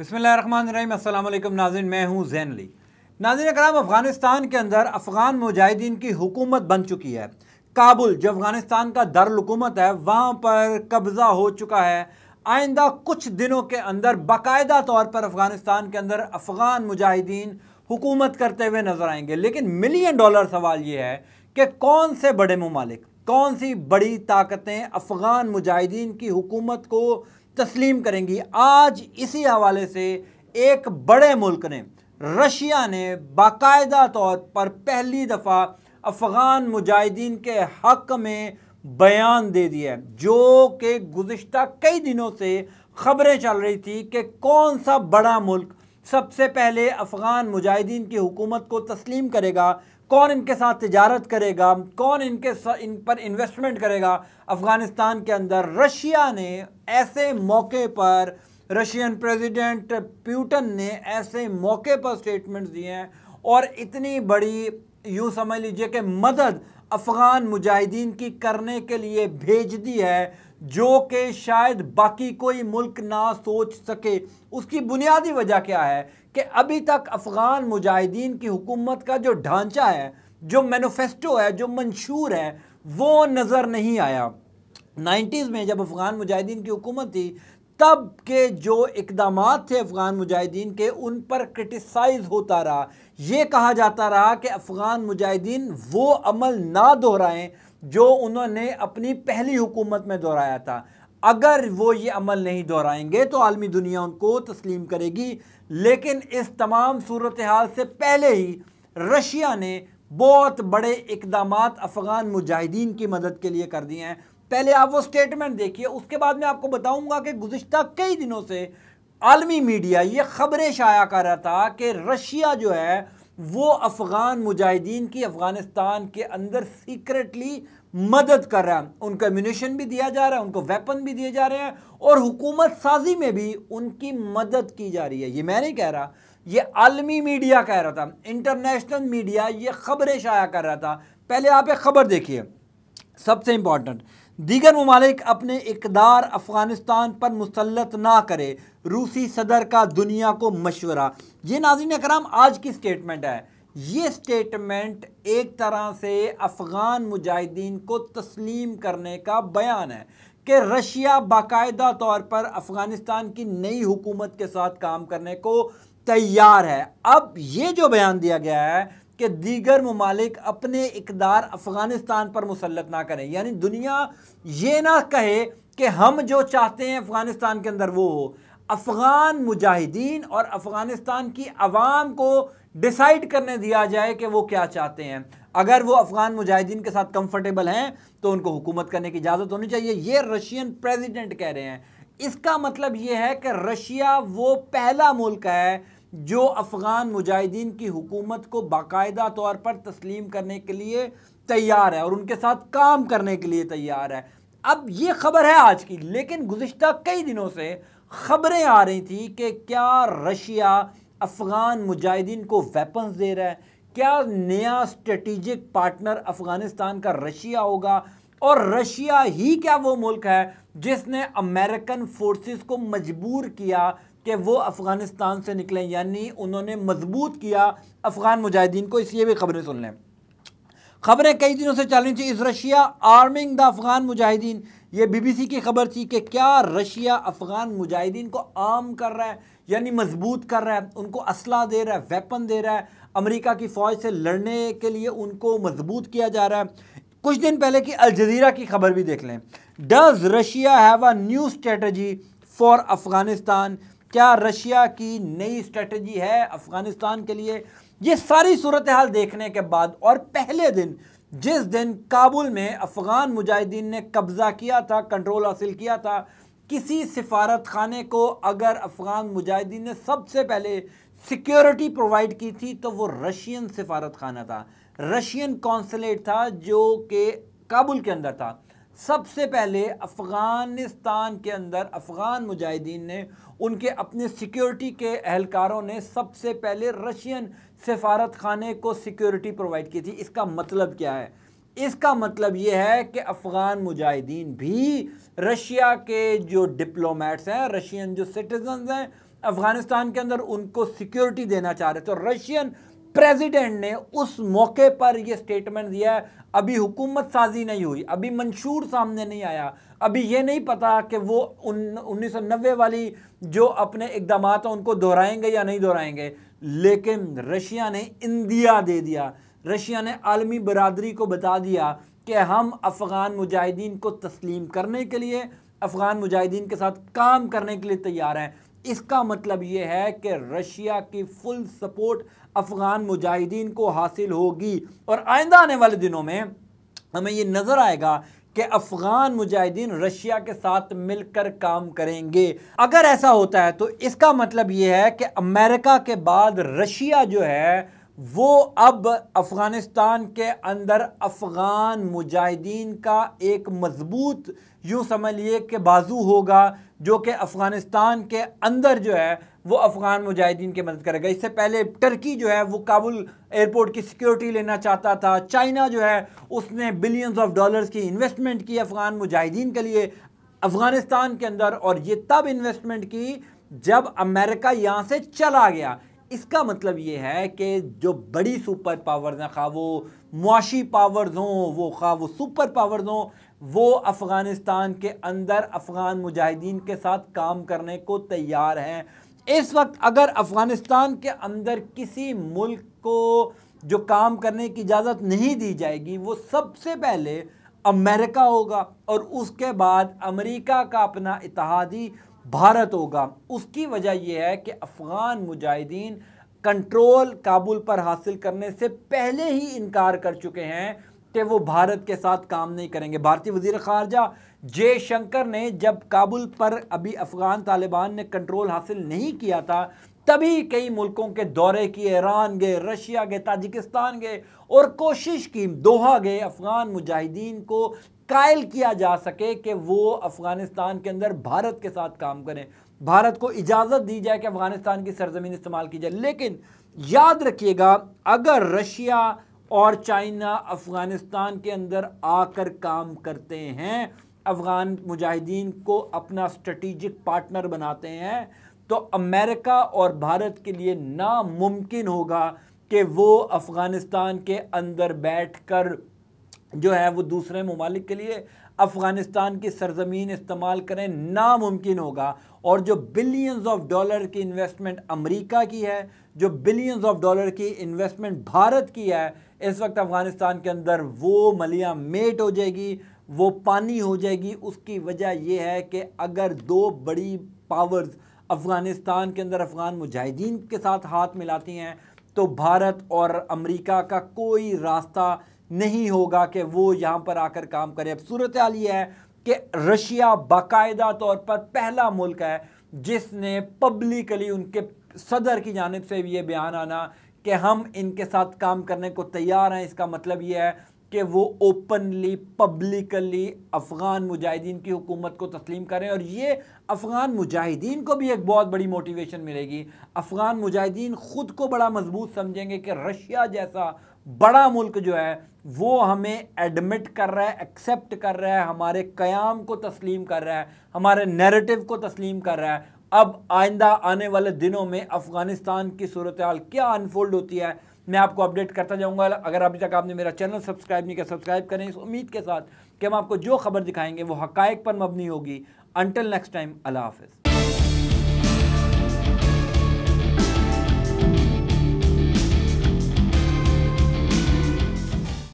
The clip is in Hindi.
बसमीम नाजिन मैं हूँ जैन अली नाजिन कराम अफ़गानिस्तान के अंदर अफ़गान मुजाहिदीन की हुकूमत बन चुकी है काबुल जो अफ़गानिस्तान का दारकूमत है वहाँ पर कब्ज़ा हो चुका है आइंदा कुछ दिनों के अंदर बाकायदा तौर पर अफ़गानिस्तान के अंदर अफ़गान मुजाहिदीन हुकूमत करते हुए नज़र आएंगे लेकिन मिलियन डॉलर सवाल ये है कि कौन से बड़े ममालिक कौन सी बड़ी ताकतें अफ़गान मुजाहिदीन की हुकूमत को तस्लीम करेंगी आज इसी हवाले से एक बड़े मुल्क ने रशिया ने बाकायदा तौर पर पहली दफ़ा अफ़गान मुजाहिदीन के हक़ में बयान दे दिया जो कि गुज्त कई दिनों से खबरें चल रही थी कि कौन सा बड़ा मुल्क सबसे पहले अफ़गान मुजाहिदीन की हुकूमत को तस्लीम करेगा कौन इनके साथ तजारत करेगा कौन इनके इन पर इन्वेस्टमेंट करेगा अफ़गानिस्तान के अंदर रशिया ने ऐसे मौके पर रशियन प्रेसिडेंट प्यूटन ने ऐसे मौके पर स्टेटमेंट्स दिए हैं और इतनी बड़ी यूँ समझ लीजिए कि मदद अफ़गान मुजाहिदीन की करने के लिए भेज दी है जो कि शायद बाकी कोई मुल्क ना सोच सके उसकी बुनियादी वजह क्या है कि अभी तक अफ़गान मुजाहिदीन की हुकूमत का जो ढांचा है जो मैनोफेस्टो है जो मंशूर है वो नज़र नहीं आया नाइन्टीज़ में जब अफ़गान मुजाहिदीन की हुकूमत थी तब के जो इकदाम थे अफ़गान मुजाहिदीन के उन पर क्रिटिसाइज़ होता रहा ये कहा जाता रहा कि अफ़गान मुजाहिदीन वो अमल ना दोहराएं जो उन्होंने अपनी पहली हुकूमत में दोहराया था अगर वो ये अमल नहीं दोहराएंगे तो आलमी दुनिया उनको तस्लीम करेगी लेकिन इस तमाम सूरत हाल से पहले ही रशिया ने बहुत बड़े इकदाम अफ़गान मुजाहिदीन की मदद के लिए कर दिए हैं पहले आप वो स्टेटमेंट देखिए उसके बाद मैं आपको बताऊंगा कि गुजशत कई दिनों से आलमी मीडिया ये खबरें शाया कर रहा था कि रशिया जो है वो अफ़गान मुजाहिदीन की अफ़गानिस्तान के अंदर सीक्रेटली मदद कर रहा है उनका म्यूनिशन भी दिया जा रहा है उनको वेपन भी दिए जा रहे हैं और हुकूमत साजी में भी उनकी मदद की जा रही है ये मैं नहीं कह रहा ये आलमी मीडिया कह रहा था इंटरनेशनल मीडिया ये खबरें शाया कर रहा था पहले आप एक खबर देखिए सबसे इंपॉर्टेंट दीगर ममालिक अपने इकदार अफ़गानिस्तान पर मुसलत ना करे रूसी सदर का दुनिया को मशवरा ये नाजिन कराम आज की स्टेटमेंट है ये स्टेटमेंट एक तरह से अफ़गान मुजाहिदीन को तस्लीम करने का बयान है कि रशिया बाकायदा तौर पर अफ़गानिस्तान की नई हुकूमत के साथ काम करने को तैयार है अब ये जो बयान दिया गया है कि दीगर ममालिक अपने इकदार अफ़गानिस्तान पर मुसलत ना करें यानी दुनिया ये ना कहे कि हम जो चाहते हैं अफ़गानिस्तान के अंदर वो हो अफ़गान मुजाहिदीन और अफ़गानिस्तान की आवाम को डिसाइड करने दिया जाए कि वो क्या चाहते हैं अगर वो अफ़गान मुजाहिदीन के साथ कंफर्टेबल हैं तो उनको हुकूमत करने की इजाज़त होनी चाहिए ये रशियन प्रेसिडेंट कह रहे हैं इसका मतलब ये है कि रशिया वो पहला मुल्क है जो अफ़गान मुजाहिदीन की हुकूमत को बाकायदा तौर पर तस्लीम करने के लिए तैयार है और उनके साथ काम करने के लिए तैयार है अब ये खबर है आज की लेकिन गुजशत कई दिनों से खबरें आ रही थी कि क्या रशिया अफ़गान मुजाहिदीन को वेपन्स दे रहा है क्या नया स्ट्रेटिजिक पार्टनर अफ़गानिस्तान का रशिया होगा और रशिया ही क्या वो मुल्क है जिसने अमेरिकन फोर्सेस को मजबूर किया कि वो अफ़गानिस्तान से निकलें यानी उन्होंने मजबूत किया अफ़गान मुजाहिदीन को इसलिए भी खबरें सुन लें खबरें कई दिनों से चल रही थी इस रशिया आर्मिंग द अफ़गान मुजाहिदीन ये बीबीसी की खबर थी कि क्या रशिया अफ़गान मुजाहिदीन को आर्म कर रहा है यानी मजबूत कर रहा है उनको असला दे रहा है वेपन दे रहा है अमेरिका की फ़ौज से लड़ने के लिए उनको मजबूत किया जा रहा है कुछ दिन पहले की अलजीरा की खबर भी देख लें does Russia have a new strategy for Afghanistan क्या रशिया की नई स्ट्रेटजी है अफ़गानिस्तान के लिए ये सारी सूरत हाल देखने के बाद और पहले दिन जिस दिन काबुल में अफ़गान मुजाहिदीन ने कब्ज़ा किया था कंट्रोल हासिल किया था किसी सिफारत खाने को अगर अफ़गान मुजाहिदीन ने सबसे पहले सिक्योरिटी प्रोवाइड की थी तो वो रशियन सिफारत खाना था रशियन कौंसलेट था जो कि काबुल के अंदर था सबसे पहले अफ़गानिस्तान के अंदर अफ़गान मुजाहिदीन ने उनके अपने सिक्योरिटी के अहलकारों ने सबसे पहले रशियन सफारत खाने को सिक्योरिटी प्रोवाइड की थी इसका मतलब क्या है इसका मतलब ये है कि अफ़गान मुजाहिदीन भी रशिया के जो डिप्लोमेट्स हैं रशियन जो सिटीजन हैं अफ़गानिस्तान के अंदर उनको सिक्योरिटी देना चाह रहे थे तो रशियन प्रेसिडेंट ने उस मौके पर यह स्टेटमेंट दिया है अभी हुकूमत साजी नहीं हुई अभी मंशूर सामने नहीं आया अभी ये नहीं पता कि वो उन 1990 वाली जो अपने इकदाम हैं उनको दोहराएंगे या नहीं दोहराएंगे लेकिन रशिया ने इंदिया दे दिया रशिया ने आलमी बरदरी को बता दिया कि हम अफ़गान मुजाहिदीन को तस्लीम करने के लिए अफ़गान मुजाहिदीन के साथ काम करने के लिए तैयार हैं इसका मतलब ये है कि रशिया की फुल सपोर्ट अफ़गान मुजाहिदीन को हासिल होगी और आइंदा आने वाले दिनों में हमें ये नज़र आएगा कि अफ़गान मुजाहिदीन रशिया के साथ मिलकर काम करेंगे अगर ऐसा होता है तो इसका मतलब ये है कि अमेरिका के बाद रशिया जो है वो अब अफ़गानिस्तान के अंदर अफ़गान मुजाहिदीन का एक मज़बूत यूँ समझ लिए कि बाजू होगा जो कि अफ़गानिस्तान के अंदर जो है वो अफ़गान मुजाहिदीन की मदद करेगा इससे पहले टर्की जो है वो काबुल एयरपोर्ट की सिक्योरिटी लेना चाहता था चाइना जो है उसने बिलियंस ऑफ डॉलर्स की इन्वेस्टमेंट की अफ़गान मुजाहिदीन के लिए अफ़गानिस्तान के अंदर और ये तब इन्वेस्टमेंट की जब अमेरिका यहाँ से चला गया इसका मतलब ये है कि जो बड़ी सुपर पावर्स हैं खा वो मुआशी पावर्स हों वो खा वो सुपर पावर्स हों वो अफ़गानिस्तान के अंदर अफ़गान मुजाहिदीन के साथ काम करने को तैयार हैं इस वक्त अगर अफ़गानिस्तान के अंदर किसी मुल्क को जो काम करने की इजाज़त नहीं दी जाएगी वो सबसे पहले अमेरिका होगा और उसके बाद अमेरिका का अपना इतिहादी भारत होगा उसकी वजह यह है कि अफ़गान मुजाहिदीन कंट्रोल काबुल पर हासिल करने से पहले ही इनकार कर चुके हैं कि वो भारत के साथ काम नहीं करेंगे भारतीय वजीर खारजा जय शंकर ने जब काबुल पर अभी अफ़गान तालिबान ने कंट्रोल हासिल नहीं किया था तभी कई मुल्कों के दौरे किए ईरान गए रशिया गए ताजिकिस्तान गए और कोशिश की दोहा गए अफ़गान मुजाहिदीन को कायल किया जा सके कि वो अफ़गानिस्तान के अंदर भारत के साथ काम करें भारत को इजाज़त दी जाए कि अफ़गानिस्तान की सरजमीन इस्तेमाल की जाए लेकिन याद रखिएगा अगर रशिया और चाइना अफ़गानिस्तान के अंदर आकर काम करते हैं अफ़गान मुजाहिदीन को अपना स्ट्रेटिजिक पार्टनर बनाते हैं तो अमेरिका और भारत के लिए नामुमकिन होगा कि वो अफ़गानिस्तान के अंदर बैठ कर जो है वो दूसरे ममालिक के लिए अफ़गानिस्तान की सरजमीन इस्तेमाल करें नामुमकिन होगा और जो बिलियंस ऑफ डॉलर की इन्वेस्टमेंट अमेरिका की है जो बिलियंस ऑफ डॉलर की इन्वेस्टमेंट भारत की है इस वक्त अफ़गानिस्तान के अंदर वो मलिया मेट हो जाएगी वो पानी हो जाएगी उसकी वजह यह है कि अगर दो बड़ी पावर्स अफ़गानिस्तान के अंदर अफ़गान मुजाहिदीन के साथ हाथ मिलाती हैं तो भारत और अमेरिका का कोई रास्ता नहीं होगा कि वो यहाँ पर आकर काम करे अब सूरत हाल ये है कि रशिया बाकायदा तौर पर पहला मुल्क है जिसने पब्लिकली उनके सदर की जानब से ये बयान आना कि हम इनके साथ काम करने को तैयार हैं इसका मतलब ये है कि वो ओपनली पब्लिकली अफ़गान मुजाहिदीन की हुकूमत को तस्लीम करें और ये अफ़गान मुजाहिदीन को भी एक बहुत बड़ी मोटिवेशन मिलेगी अफ़गान मुजाहिदीन ख़ुद को बड़ा मजबूत समझेंगे कि रशिया जैसा बड़ा मुल्क जो है वो हमें एडमिट कर रहा है एक्सेप्ट कर रहा है हमारे क़याम को तस्लीम कर रहा है हमारे नेरेटिव को तस्लीम कर रहा है अब आइंदा आने वाले दिनों में अफ़गानिस्तान की सूरत हाल क्या अनफोल्ड होती है मैं आपको अपडेट करता जाऊँगा अगर अभी तक आपने मेरा चैनल सब्सक्राइब नहीं किया सब्सक्राइब करें इस उम्मीद के साथ कि हम आपको जो खबर दिखाएंगे वो हकायक पर मबनी होगी अनटिल नेक्स्ट टाइम अल्लाह हाफिज़